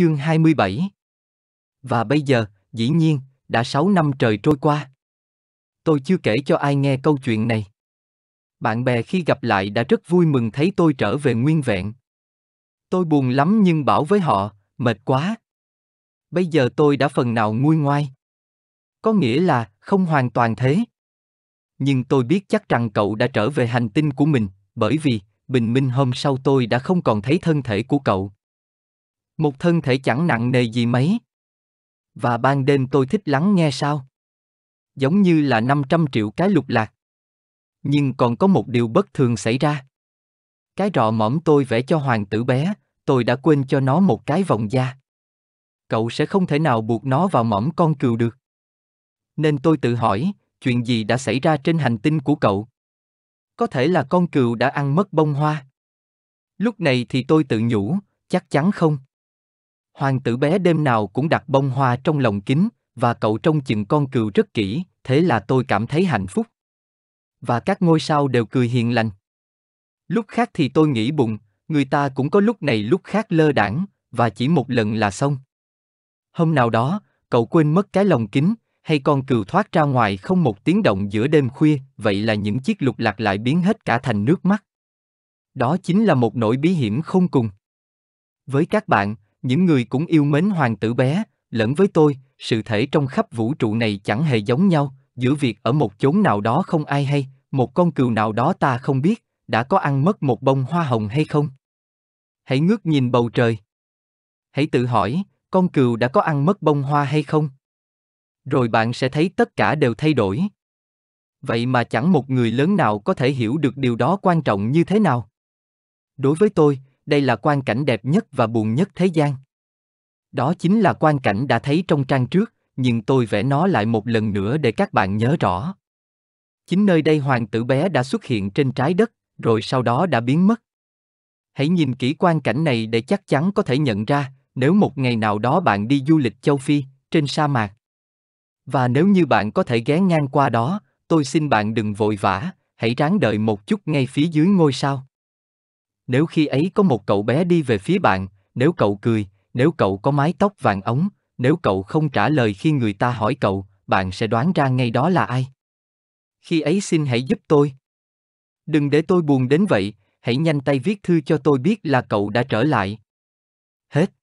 chương 27. Và bây giờ, dĩ nhiên, đã 6 năm trời trôi qua. Tôi chưa kể cho ai nghe câu chuyện này. Bạn bè khi gặp lại đã rất vui mừng thấy tôi trở về nguyên vẹn. Tôi buồn lắm nhưng bảo với họ, mệt quá. Bây giờ tôi đã phần nào nguôi ngoai. Có nghĩa là không hoàn toàn thế. Nhưng tôi biết chắc rằng cậu đã trở về hành tinh của mình, bởi vì bình minh hôm sau tôi đã không còn thấy thân thể của cậu một thân thể chẳng nặng nề gì mấy. Và ban đêm tôi thích lắng nghe sao? Giống như là 500 triệu cái lục lạc. Nhưng còn có một điều bất thường xảy ra. Cái rọ mõm tôi vẽ cho hoàng tử bé, tôi đã quên cho nó một cái vòng da. Cậu sẽ không thể nào buộc nó vào mõm con cừu được. Nên tôi tự hỏi, chuyện gì đã xảy ra trên hành tinh của cậu? Có thể là con cừu đã ăn mất bông hoa. Lúc này thì tôi tự nhủ, chắc chắn không. Hoàng tử bé đêm nào cũng đặt bông hoa trong lồng kính, và cậu trông chừng con cừu rất kỹ, thế là tôi cảm thấy hạnh phúc. Và các ngôi sao đều cười hiền lành. Lúc khác thì tôi nghĩ bụng, người ta cũng có lúc này lúc khác lơ đảng, và chỉ một lần là xong. Hôm nào đó, cậu quên mất cái lồng kính, hay con cừu thoát ra ngoài không một tiếng động giữa đêm khuya, vậy là những chiếc lục lạc lại biến hết cả thành nước mắt. Đó chính là một nỗi bí hiểm không cùng. Với các bạn, những người cũng yêu mến hoàng tử bé, lẫn với tôi, sự thể trong khắp vũ trụ này chẳng hề giống nhau, giữa việc ở một chốn nào đó không ai hay, một con cừu nào đó ta không biết, đã có ăn mất một bông hoa hồng hay không. Hãy ngước nhìn bầu trời. Hãy tự hỏi, con cừu đã có ăn mất bông hoa hay không? Rồi bạn sẽ thấy tất cả đều thay đổi. Vậy mà chẳng một người lớn nào có thể hiểu được điều đó quan trọng như thế nào. Đối với tôi, đây là quan cảnh đẹp nhất và buồn nhất thế gian. Đó chính là quan cảnh đã thấy trong trang trước, nhưng tôi vẽ nó lại một lần nữa để các bạn nhớ rõ. Chính nơi đây hoàng tử bé đã xuất hiện trên trái đất, rồi sau đó đã biến mất. Hãy nhìn kỹ quan cảnh này để chắc chắn có thể nhận ra, nếu một ngày nào đó bạn đi du lịch châu Phi, trên sa mạc. Và nếu như bạn có thể ghé ngang qua đó, tôi xin bạn đừng vội vã, hãy ráng đợi một chút ngay phía dưới ngôi sao nếu khi ấy có một cậu bé đi về phía bạn, nếu cậu cười, nếu cậu có mái tóc vàng ống, nếu cậu không trả lời khi người ta hỏi cậu, bạn sẽ đoán ra ngay đó là ai. Khi ấy xin hãy giúp tôi. Đừng để tôi buồn đến vậy, hãy nhanh tay viết thư cho tôi biết là cậu đã trở lại. Hết.